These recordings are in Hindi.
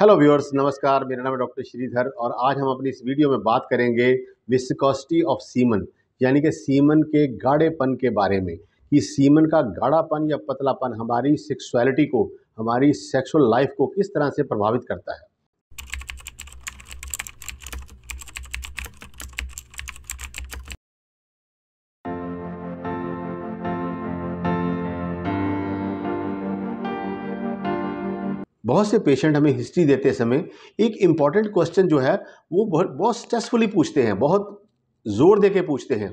हेलो व्यूअर्स नमस्कार मेरा नाम है डॉक्टर श्रीधर और आज हम अपनी इस वीडियो में बात करेंगे विस्कोसिटी ऑफ सीमन यानी कि सीमन के गाढ़ेपन के बारे में कि सीमन का गाढ़ापन या पतलापन हमारी सेक्सुअलिटी को हमारी सेक्सुअल लाइफ को किस तरह से प्रभावित करता है बहुत से पेशेंट हमें हिस्ट्री देते समय एक इम्पॉर्टेंट क्वेश्चन जो है वो बहुत बहुत स्ट्रेसफुली पूछते हैं बहुत जोर दे के पूछते हैं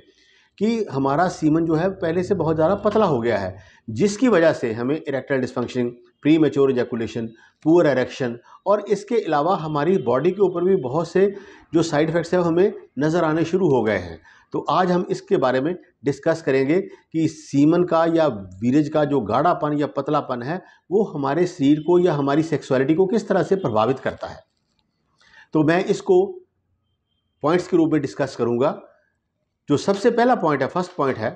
कि हमारा सीमन जो है पहले से बहुत ज़्यादा पतला हो गया है जिसकी वजह से हमें erectile dysfunctioning premature ejaculation poor erection और इसके अलावा हमारी बॉडी के ऊपर भी बहुत से जो साइड इफ़ेक्ट्स हैं हमें नज़र आने शुरू हो गए हैं तो आज हम इसके बारे में डिस्कस करेंगे कि सीमन का या वीरज का जो गाढ़ापन या पतलापन है वो हमारे शरीर को या हमारी सेक्सुअलिटी को किस तरह से प्रभावित करता है तो मैं इसको पॉइंट्स के रूप में डिस्कस करूंगा जो सबसे पहला पॉइंट है फर्स्ट पॉइंट है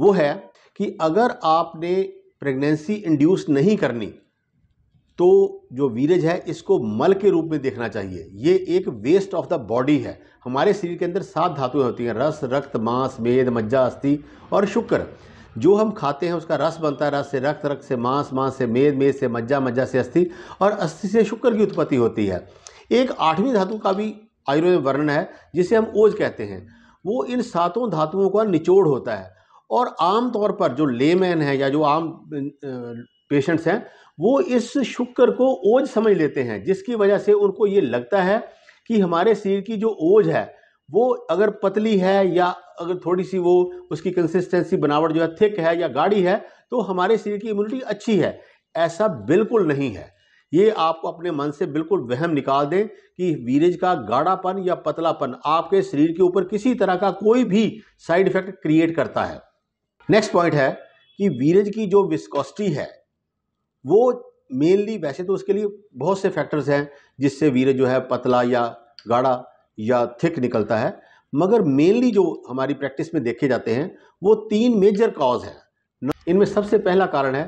वो है कि अगर आपने प्रेगनेंसी इंड्यूस नहीं करनी तो जो वीरज है इसको मल के रूप में देखना चाहिए ये एक वेस्ट ऑफ द बॉडी है हमारे शरीर के अंदर सात धातुएं होती हैं रस रक्त मांस मेद मज्जा अस्थि और शुक्र जो हम खाते हैं उसका रस बनता है रस से रक्त रक्त से मांस मांस से मेद मेद से मज्जा मज्जा से अस्थि और अस्थि से शुक्र की उत्पत्ति होती है एक आठवीं धातु का भी आयुर्वेद वर्णन है जिसे हम ओज कहते हैं वो इन सातों धातुओं का निचोड़ होता है और आम तौर पर जो लेमैन है या जो आम पेशेंट्स हैं वो इस शुक्र को ओज समझ लेते हैं जिसकी वजह से उनको ये लगता है कि हमारे शरीर की जो ओज है वो अगर पतली है या अगर थोड़ी सी वो उसकी कंसिस्टेंसी बनावट जो है थिक है या गाढ़ी है तो हमारे शरीर की इम्यूनिटी अच्छी है ऐसा बिल्कुल नहीं है ये आपको अपने मन से बिल्कुल वहम निकाल दें कि वीरेज का गाढ़ापन या पतलापन आपके शरीर के ऊपर किसी तरह का कोई भी साइड इफेक्ट क्रिएट करता है नेक्स्ट पॉइंट है कि वीरेज की जो विस्कोस्टी है वो मेनली वैसे तो उसके लिए बहुत से फैक्टर्स हैं जिससे वीर जो है पतला या गाढ़ा या थिक निकलता है मगर मेनली जो हमारी प्रैक्टिस में देखे जाते हैं वो तीन मेजर कॉज हैं इनमें सबसे पहला कारण है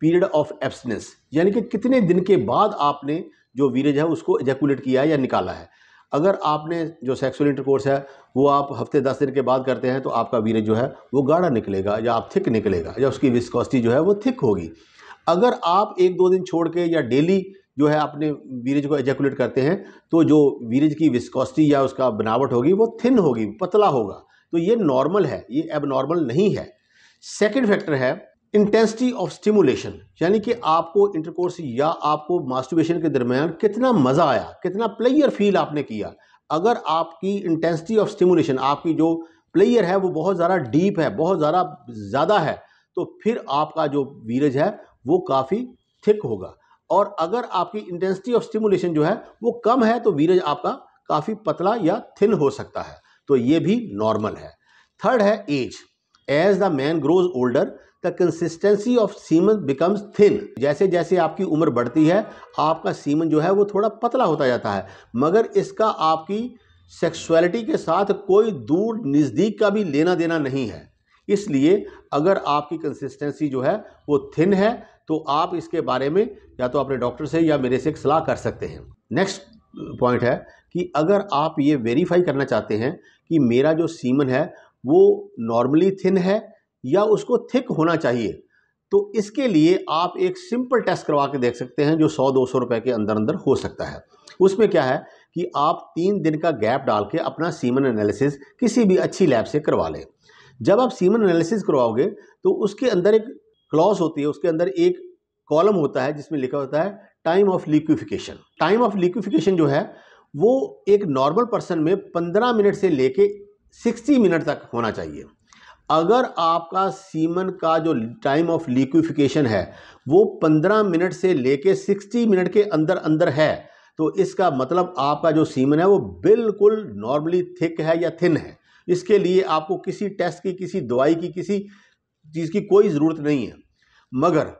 पीरियड ऑफ एब्सनेस यानी कि कितने दिन के बाद आपने जो वीरज है उसको एजेकुलेट किया है या निकाला है अगर आपने जो सेक्सुअल इंटरकोर्स है वो आप हफ्ते दस दिन के बाद करते हैं तो आपका वीरज जो है वो गाढ़ा निकलेगा या आप थिक निकलेगा या उसकी विस्कॉस्टी जो है वो थिक होगी अगर आप एक दो दिन छोड़ के या डेली जो है अपने वीरज को एजेकुलेट करते हैं तो जो वीरज की विस्कोसिटी या उसका बनावट होगी वो थिन होगी पतला होगा तो ये नॉर्मल है ये एबनॉर्मल नहीं है सेकेंड फैक्टर है इंटेंसिटी ऑफ स्टिमुलेशन यानी कि आपको इंटरकोर्स या आपको मास्टिवेशन के दरमियान कितना मज़ा आया कितना प्लेयर फील आपने किया अगर आपकी इंटेंसिटी ऑफ स्टिमुलेशन आपकी जो प्लेयर है वो बहुत ज़्यादा डीप है बहुत ज़्यादा ज़्यादा है तो फिर आपका जो वीरज है वो काफ़ी थिक होगा और अगर आपकी इंटेंसिटी ऑफ स्टिमुलेशन जो है वो कम है तो वीरज आपका काफ़ी पतला या थिन हो सकता है तो ये भी नॉर्मल है थर्ड है age as the man grows older the consistency of semen becomes thin जैसे जैसे आपकी उम्र बढ़ती है आपका सीमन जो है वो थोड़ा पतला होता जाता है मगर इसका आपकी सेक्सुअलिटी के साथ कोई दूर नज़दीक का भी लेना देना नहीं है इसलिए अगर आपकी कंसिस्टेंसी जो है वो थिन है तो आप इसके बारे में या तो अपने डॉक्टर से या मेरे से एक सलाह कर सकते हैं नेक्स्ट पॉइंट है कि अगर आप ये वेरीफाई करना चाहते हैं कि मेरा जो सीमन है वो नॉर्मली थिन है या उसको थिक होना चाहिए तो इसके लिए आप एक सिंपल टेस्ट करवा के देख सकते हैं जो सौ दो सौ रुपये के अंदर अंदर हो सकता है उसमें क्या है कि आप तीन दिन का गैप डाल के अपना सीमन एनालिसिस किसी भी अच्छी लैब से करवा लें जब आप सीमन एनालिसिस करवाओगे तो उसके अंदर एक क्लॉज होती है उसके अंदर एक कॉलम होता है जिसमें लिखा होता है time of liquefaction time of liquefaction जो है वो एक नॉर्मल पर्सन में पंद्रह मिनट से लेके सिक्सटी मिनट तक होना चाहिए अगर आपका सीमन का जो टाइम ऑफ लिक्विफिकेशन है वो पंद्रह मिनट से लेके सिक्सटी मिनट के अंदर अंदर है तो इसका मतलब आपका जो सीमन है वो बिल्कुल नॉर्मली थिक है या थिन है इसके लिए आपको किसी टेस्ट की किसी दवाई की किसी चीज़ की कोई ज़रूरत नहीं है मगर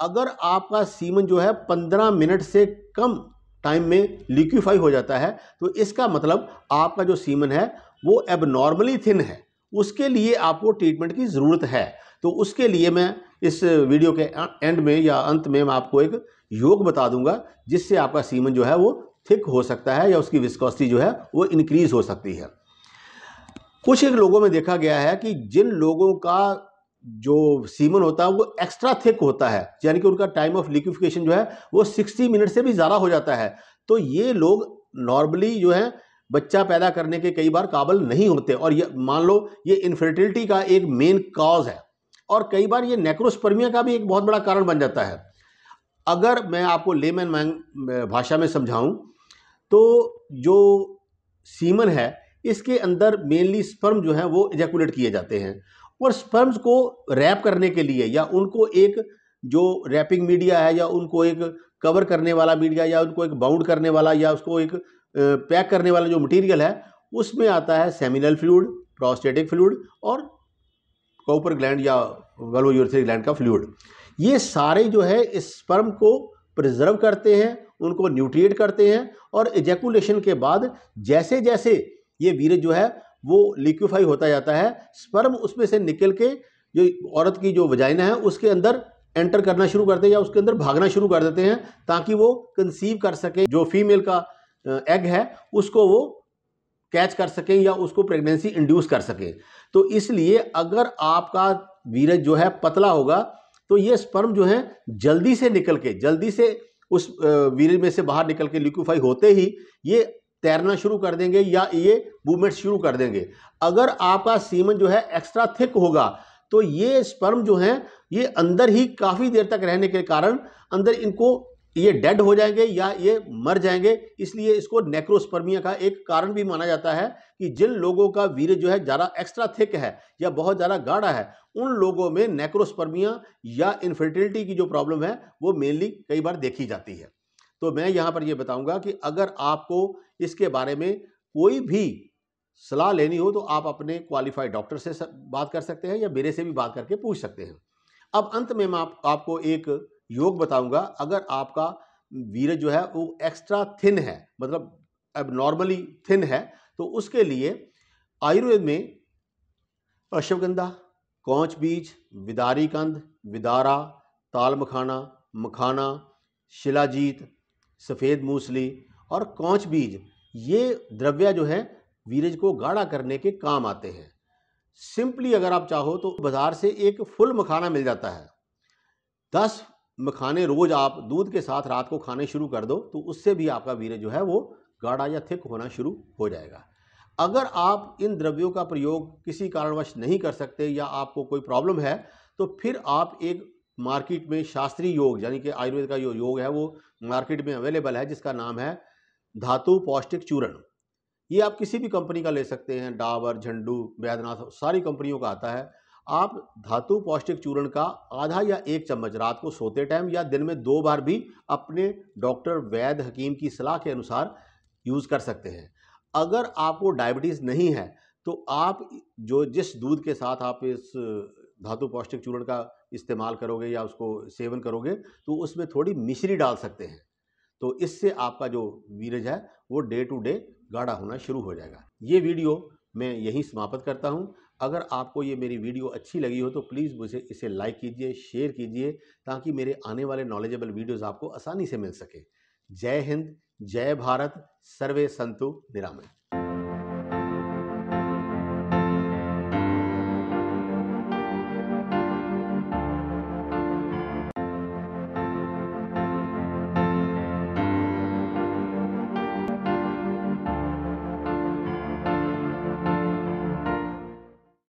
अगर आपका सीमन जो है पंद्रह मिनट से कम टाइम में लिक्विफाई हो जाता है तो इसका मतलब आपका जो सीमन है वो एबनॉर्मली थिन है उसके लिए आपको ट्रीटमेंट की ज़रूरत है तो उसके लिए मैं इस वीडियो के एंड में या अंत में मैं आपको एक योग बता दूंगा जिससे आपका सीमन जो है वो थिक हो सकता है या उसकी विस्कोसिटी जो है वो इंक्रीज़ हो सकती है कुछ एक लोगों में देखा गया है कि जिन लोगों का जो सीमन होता है वो एक्स्ट्रा थिक होता है यानी कि उनका टाइम ऑफ लिक्विफिकेशन जो है वो 60 मिनट से भी ज़्यादा हो जाता है तो ये लोग नॉर्मली जो है बच्चा पैदा करने के कई बार काबल नहीं होते और ये मान लो ये इनफर्टिलिटी का एक मेन कॉज है और कई बार ये नेक्रोस्पर्मिया का भी एक बहुत बड़ा कारण बन जाता है अगर मैं आपको लेमैन मैंग भाषा में समझाऊँ तो जो सीमन है इसके अंदर मेनली स्पर्म जो है वो एजेकुलेट किए जाते हैं और स्पर्म्स को रैप करने के लिए या उनको एक जो रैपिंग मीडिया है या उनको एक कवर करने वाला मीडिया या उनको एक बाउंड करने वाला या उसको एक पैक करने वाला जो मटेरियल है उसमें आता है सेमिनल फ्लूड प्रोस्टेटिक फ्लूड और कॉपर ग्लैंड या गलोयूरथरी ग्लैंड का फ्लूड ये सारे जो है इस स्पर्म को प्रिजर्व करते हैं उनको न्यूट्रिएट करते हैं और इजैकुलेशन के बाद जैसे जैसे ये वीरज जो है वो लिक्विफाई होता जाता है स्पर्म उसमें से निकल के जो औरत की जो वजाइना है उसके अंदर एंटर करना शुरू करते हैं या उसके अंदर भागना शुरू कर देते हैं ताकि वो कंसीव कर सके जो फीमेल का एग है उसको वो कैच कर सकें या उसको प्रेगनेंसी इंड्यूस कर सकें तो इसलिए अगर आपका वीरज जो है पतला होगा तो ये स्पर्म जो है जल्दी से निकल के जल्दी से उस वीरज में से बाहर निकल के लिक्विफाई होते ही ये तैरना शुरू कर देंगे या ये मूवमेंट शुरू कर देंगे अगर आपका सीमन जो है एक्स्ट्रा थिक होगा तो ये स्पर्म जो हैं ये अंदर ही काफ़ी देर तक रहने के कारण अंदर इनको ये डेड हो जाएंगे या ये मर जाएंगे इसलिए इसको नेक्रोस्पर्मिया का एक कारण भी माना जाता है कि जिन लोगों का वीर जो है ज़्यादा एक्स्ट्रा थिक है या बहुत ज़्यादा गाढ़ा है उन लोगों में नेक्रोस्पर्मिया या इनफर्टिलिटी की जो प्रॉब्लम है वो मेनली कई बार देखी जाती है तो मैं यहाँ पर ये बताऊँगा कि अगर आपको इसके बारे में कोई भी सलाह लेनी हो तो आप अपने क्वालिफाइड डॉक्टर से बात कर सकते हैं या मेरे से भी बात करके पूछ सकते हैं अब अंत में मैं आप, आपको एक योग बताऊंगा अगर आपका वीरज जो है वो एक्स्ट्रा थिन है मतलब अब नॉर्मली थिन है तो उसके लिए आयुर्वेद में अश्वगंधा कौच बीज विदारी कंद विदारा ताल मखाना मखाना शिलाजीत सफ़ेद मूसली और कौच बीज ये द्रव्य जो है वीरज को गाढ़ा करने के काम आते हैं सिंपली अगर आप चाहो तो बाज़ार से एक फुल मखाना मिल जाता है दस मखाने रोज़ आप दूध के साथ रात को खाने शुरू कर दो तो उससे भी आपका वीरज जो है वो गाढ़ा या थिक होना शुरू हो जाएगा अगर आप इन द्रव्यों का प्रयोग किसी कारणवश नहीं कर सकते या आपको कोई प्रॉब्लम है तो फिर आप एक मार्केट में शास्त्रीय योग यानी कि आयुर्वेद का जो योग है वो मार्केट में अवेलेबल है जिसका नाम है धातु पौष्टिक चूर्ण ये आप किसी भी कंपनी का ले सकते हैं डाबर झंडू बैद्यनाथ सारी कंपनियों का आता है आप धातु पौष्टिक चूर्ण का आधा या एक चम्मच रात को सोते टाइम या दिन में दो बार भी अपने डॉक्टर वैद हकीम की सलाह के अनुसार यूज़ कर सकते हैं अगर आपको डायबिटीज़ नहीं है तो आप जो जिस दूध के साथ आप इस धातु पौष्टिक चूर्ण का इस्तेमाल करोगे या उसको सेवन करोगे तो उसमें थोड़ी मिश्री डाल सकते हैं तो इससे आपका जो वीरज है वो डे टू डे गाढ़ा होना शुरू हो जाएगा ये वीडियो मैं यहीं समाप्त करता हूँ अगर आपको ये मेरी वीडियो अच्छी लगी हो तो प्लीज़ मुझे इसे लाइक कीजिए शेयर कीजिए ताकि मेरे आने वाले नॉलेजेबल वीडियोस आपको आसानी से मिल सके जय हिंद जय भारत सर्वे संतु निरामय